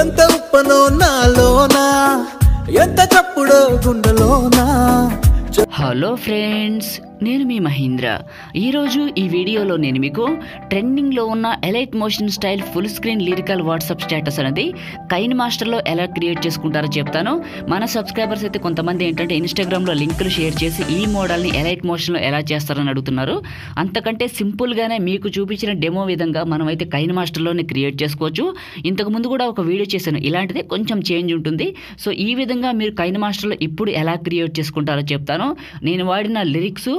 ఎంత ఉప్పనో నాలోనా ఎంత చప్పుడో గుండెలోనా hello friends నేను మీ మహీంద్ర ఈరోజు ఈ వీడియోలో నేను మీకు ట్రెండింగ్లో ఉన్న Alight Motion style full screen lyrical WhatsApp status అనేది కైన్ మాస్టర్లో ఎలా క్రియేట్ చేసుకుంటారో చెప్తాను మన సబ్స్క్రైబర్స్ అయితే కొంతమంది ఏంటంటే ఇన్స్టాగ్రామ్లో లింకులు షేర్ చేసి ఈ మోడల్ని ఎలైట్ మోషన్లో ఎలా చేస్తారని అడుగుతున్నారు అంతకంటే సింపుల్గానే మీకు చూపించిన డెమో విధంగా మనం అయితే కైన్ మాస్టర్లోనే క్రియేట్ చేసుకోవచ్చు ఇంతకుముందు కూడా ఒక వీడియో చేశాను ఇలాంటిదే కొంచెం చేంజ్ ఉంటుంది సో ఈ విధంగా మీరు కైన్ మాస్టర్లో ఇప్పుడు ఎలా క్రియేట్ చేసుకుంటారో చెప్తాను నేను వాడిన లిరిక్స్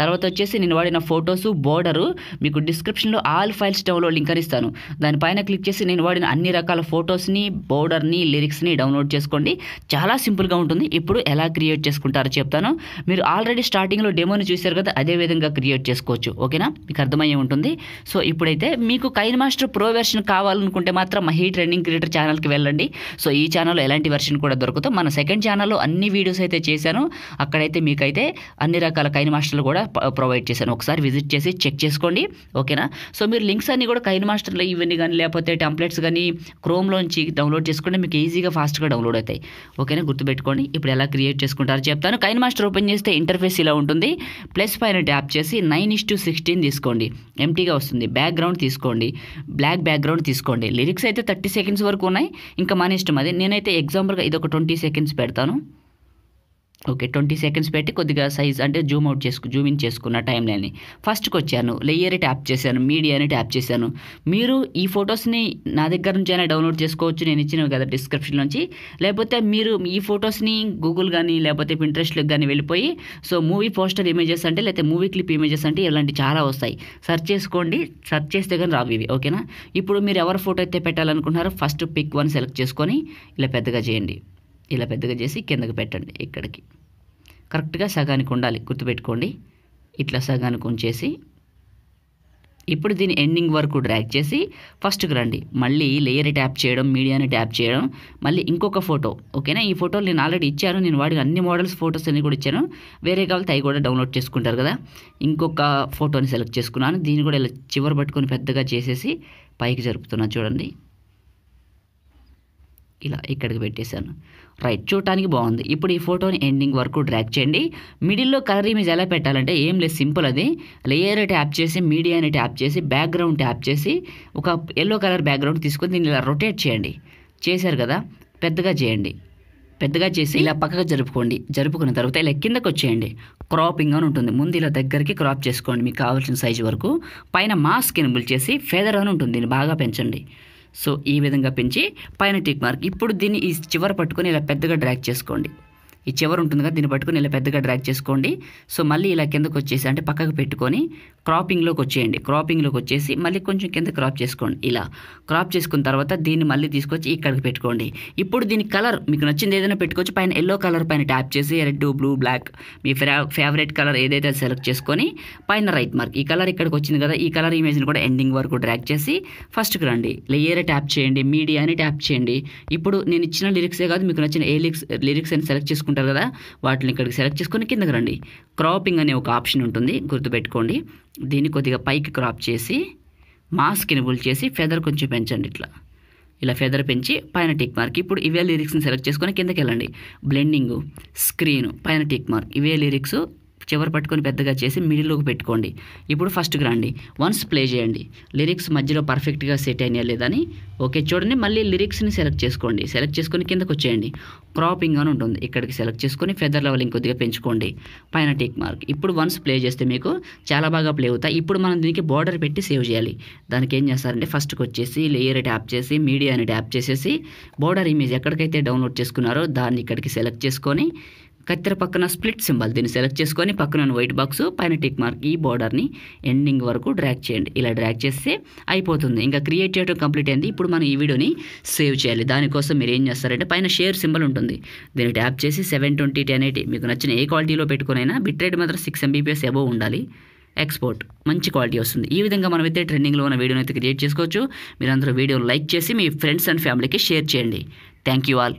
తర్వాత వచ్చేసి నేను వాడిన ఫొటోస్ బోర్డరు మీకు డిస్క్రిప్షన్లో ఆల్ ఫైల్స్ డౌన్లోడ్ లింక్ అని ఇస్తాను దానిపైన క్లిక్ చేసి నేను వాడిన అన్ని రకాల ఫొటోస్ని బోర్డర్ని లిరిక్స్ని డౌన్లోడ్ చేసుకోండి చాలా సింపుల్గా ఉంటుంది ఇప్పుడు ఎలా క్రియేట్ చేసుకుంటారో చెప్తాను మీరు ఆల్రెడీ స్టార్టింగ్లో డెమోని చూశారు కదా అదే విధంగా క్రియేట్ చేసుకోవచ్చు ఓకేనా మీకు అర్థమయ్యే ఉంటుంది సో ఇప్పుడైతే మీకు కైన్ మాస్టర్ ప్రో వెర్షన్ కావాలనుకుంటే మాత్రం మహీ ట్రెండింగ్ క్రియేటర్ ఛానల్కి వెళ్ళండి సో ఈ ఛానల్లో ఎలాంటి వెర్షన్ కూడా దొరుకుతాం మన సెకండ్ ఛానల్లో అన్ని వీడియోస్ అయితే చేశాను అక్కడైతే మీకైతే అన్ని రకాల కైన్ మాస్టర్లు కూడా ప్రొవైడ్ uh, చేశాను ఒకసారి విజిట్ చేసి చెక్ చేసుకోండి ఓకేనా సో మీరు లింక్స్ అన్నీ కూడా కైన్ మాస్టర్లో ఇవన్నీ కానీ లేకపోతే టెంప్లెట్స్ కానీ క్రోమ్లోంచి డౌన్లోడ్ చేసుకుంటే మీకు ఈజీగా ఫాస్ట్గా డౌన్లోడ్ అవుతాయి ఓకేనా గుర్తుపెట్టుకోండి ఇప్పుడు ఎలా క్రియేట్ చేసుకుంటారో చెప్తాను కైన్ మాస్టర్ ఓపెన్ చేస్తే ఇంటర్ఫేస్ ఇలా ఉంటుంది ప్లస్ పైన ట్యాప్ చేసి నైన్ ఇస్ టు సిక్స్టీన్ తీసుకోండి ఎంటీగా వస్తుంది బ్యాక్గ్రౌండ్ తీసుకోండి బ్లాక్ బ్యాక్గ్రౌండ్ తీసుకోండి లిరిక్స్ అయితే థర్టీ సెకండ్స్ వరకు ఉన్నాయి ఇంకా మన ఇష్టం అది నేనైతే ఎగ్జాంపుల్గా ఇది ఒక ట్వంటీ సెకండ్స్ పెడతాను ఓకే ట్వంటీ సెకండ్స్ పెట్టి కొద్దిగా సైజ్ అంటే జూమ్ అవుట్ చేసుకు జూమ్ ఇన్ చేసుకున్న టైం లైన్ని ఫస్ట్కి వచ్చాను లేయర్ ట్యాప్ చేశాను మీడియాని ట్యాప్ చేశాను మీరు ఈ ఫొటోస్ని నా దగ్గర నుంచి అయినా డౌన్లోడ్ చేసుకోవచ్చు నేను ఇచ్చిన కదా డిస్క్రిప్షన్ నుంచి లేకపోతే మీరు ఈ ఫొటోస్ని గూగుల్ కానీ లేకపోతే పింట్రెస్ట్లకు కానీ వెళ్ళిపోయి సో మూవీ పోస్టర్ ఇమేజెస్ అంటే లేకపోతే మూవీ క్లిప్ ఇమేజెస్ అంటే ఇలాంటి చాలా వస్తాయి సెర్చ్ చేసుకోండి సెర్చ్ చేస్తే కానీ రావు ఇవి ఓకేనా ఇప్పుడు మీరు ఎవరి ఫోటో అయితే పెట్టాలనుకుంటున్నారో ఫస్ట్ పిక్ వన్ సెలెక్ట్ చేసుకొని ఇలా పెద్దగా చేయండి ఇలా పెద్దగా చేసి కిందకు పెట్టండి ఇక్కడికి కరెక్ట్గా సగానికి ఉండాలి గుర్తుపెట్టుకోండి ఇట్లా సగానికి ఉంచేసి ఇప్పుడు దీని ఎండింగ్ వరకు డ్రాక్ చేసి ఫస్ట్కి రండి మళ్ళీ లేయర్ ట్యాప్ చేయడం మీడియాని ట్యాప్ చేయడం మళ్ళీ ఇంకొక ఫోటో ఓకేనా ఈ ఫోటోలు నేను ఆల్రెడీ ఇచ్చాను నేను వాడిన అన్ని మోడల్స్ ఫోటోస్ అన్ని కూడా ఇచ్చాను వేరే కావాలి అవి కూడా డౌన్లోడ్ చేసుకుంటారు కదా ఇంకొక ఫోటోని సెలెక్ట్ చేసుకున్నాను దీన్ని కూడా ఇలా చివరి పట్టుకొని పెద్దగా చేసేసి పైకి జరుపుతున్నాను చూడండి ఇలా ఇక్కడికి పెట్టేశాను రైట్ చూడటానికి బాగుంది ఇప్పుడు ఈ ఫోటోని ఎండింగ్ వరకు డ్రాక్ చేయండి మిడిల్లో కలర్ ఇమేజ్ ఎలా పెట్టాలంటే ఏం లేదు సింపుల్ అది లేయర్ ట్యాప్ చేసి మీడియాని ట్యాప్ చేసి బ్యాక్గ్రౌండ్ ట్యాప్ చేసి ఒక ఎల్లో కలర్ బ్యాక్గ్రౌండ్ తీసుకొని దీన్ని ఇలా రొటేట్ చేయండి చేశారు కదా పెద్దగా చేయండి పెద్దగా చేసి ఇలా పక్కగా జరుపుకోండి జరుపుకున్న తర్వాత ఇలా కిందకు వచ్చేయండి క్రాపింగ్ అని ఉంటుంది ముందు ఇలా దగ్గరికి క్రాప్ చేసుకోండి మీకు కావాల్సిన సైజు వరకు పైన మాస్క్ ఎనబుల్ చేసి ఫెదర్ అని ఉంటుంది దీన్ని బాగా పెంచండి సో ఈ విధంగా పెంచి పైన టిక్ మార్క్ ఇప్పుడు దీన్ని ఈ చివర పట్టుకొని ఇలా పెద్దగా డ్రాక్ చేసుకోండి ఈ చివరి ఉంటుంది కదా దీన్ని పట్టుకొని ఇలా పెద్దగా డ్రాగ్ చేసుకోండి సో మళ్ళీ ఇలా కిందకు వచ్చేసి అంటే పక్కకు పెట్టుకొని క్రాపింగ్లోకి వచ్చేయండి క్రాపింగ్లోకి వచ్చేసి మళ్ళీ కొంచెం కింద క్రాప్ చేసుకోండి ఇలా క్రాప్ చేసుకున్న తర్వాత దీన్ని మళ్ళీ తీసుకొచ్చి ఇక్కడికి పెట్టుకోండి ఇప్పుడు దీని కలర్ మీకు నచ్చింది ఏదైనా పెట్టుకోవచ్చు పైన ఎల్లో కలర్ పైన ట్యాప్ చేసి రెడ్ బ్లూ బ్లాక్ మీ ఫేవరెట్ కలర్ ఏదైతే సెలెక్ట్ చేసుకొని పైన రైట్ మార్క్ ఈ కలర్ ఇక్కడికి వచ్చింది కదా ఈ కలర్ ఇమేజ్ని కూడా ఎండింగ్ వరకు డ్రాగ్ చేసి ఫస్ట్కి రండి లేయర్ ట్యాప్ చేయండి మీడియా అని ట్యాప్ చేయండి ఇప్పుడు నేను ఇచ్చిన లిరిక్సే కాదు మీకు నచ్చిన ఏ లిరిక్స్ లిరిక్స్ అని సెలెక్ట్ చేసుకుంటే ఉంటారు కదా వాటిని ఇక్కడికి సెలెక్ట్ చేసుకొని కిందకి రండి క్రాపింగ్ అనే ఒక ఆప్షన్ ఉంటుంది గుర్తుపెట్టుకోండి దీన్ని కొద్దిగా పైకి క్రాప్ చేసి మాస్క్ ఎనబుల్ చేసి ఫెదర్ కొంచెం పెంచండి ఇట్లా ఇలా ఫెదర్ పెంచి పైన టిక్ మార్క్ ఇప్పుడు ఇవే లిరిక్స్ని సెలెక్ట్ చేసుకొని కిందకి వెళ్ళండి బ్లెండింగు స్క్రీను పైన టిక్ మార్క్ ఇవే లిరిక్స్ చివరి పట్టుకొని పెద్దగా చేసి మిడిల్లోకి పెట్టుకోండి ఇప్పుడు ఫస్ట్కి రండి వన్స్ ప్లే చేయండి లిరిక్స్ మధ్యలో పర్ఫెక్ట్గా సెట్ అయినా లేదని ఓకే చూడండి మళ్ళీ లిరిక్స్ని సెలెక్ట్ చేసుకోండి సెలెక్ట్ చేసుకొని కిందకు వచ్చేయండి క్రాపింగ్ అని ఉంటుంది ఇక్కడికి సెలెక్ట్ చేసుకొని ఫెదర్ లెవెల్ ఇంకొద్దిగా పెంచుకోండి పైన టిక్ మార్క్ ఇప్పుడు వన్స్ ప్లే చేస్తే మీకు చాలా బాగా ప్లే అవుతాయి ఇప్పుడు మనం దీనికి బార్డర్ పెట్టి సేవ్ చేయాలి దానికి ఏం చేస్తారంటే ఫస్ట్కి వచ్చేసి లేయర్ ట్యాప్ చేసి మీడియా ట్యాప్ చేసేసి బార్డర్ ఇమేజ్ ఎక్కడికైతే డౌన్లోడ్ చేసుకున్నారో దాన్ని ఇక్కడికి సెలెక్ట్ చేసుకొని కత్తెర పక్కన స్ప్లిట్ సింబల్ దీన్ని సెలెక్ట్ చేసుకొని పక్కన వైట్ బాక్స్ పైన టిక్ మార్క్ ఈ బార్డర్ని ఎండింగ్ వరకు డ్రాక్ చేయండి ఇలా డ్రాక్ చేస్తే అయిపోతుంది ఇంకా క్రియేట్ చేయడం కంప్లీట్ అయింది ఇప్పుడు మనం ఈ వీడియోని సేవ్ చేయాలి దానికోసం మీరు ఏం చేస్తారంటే పైన షేర్ సింబల్ ఉంటుంది దీన్ని ట్యాప్ చేసి సెవెన్ ట్వంటీ టెన్ ఎయిటీ మీకు నచ్చిన ఏ క్వాలిటీలో పెట్టుకునైనా బిట్ రేట్ మాత్రం సిక్స్ ఎంబీపీఎస్ ఎబో ఉండాలి ఎక్స్పోర్ట్ మంచి క్వాలిటీ వస్తుంది ఈ విధంగా మనమైతే ట్రెండింగ్లో ఉన్న వీడియోని అయితే క్రియేట్ చేసుకోవచ్చు అందరూ వీడియో లైక్ చేసి మీ ఫ్రెండ్స్ అండ్ ఫ్యామిలీకి షేర్ చేయండి థ్యాంక్ యూ ఆల్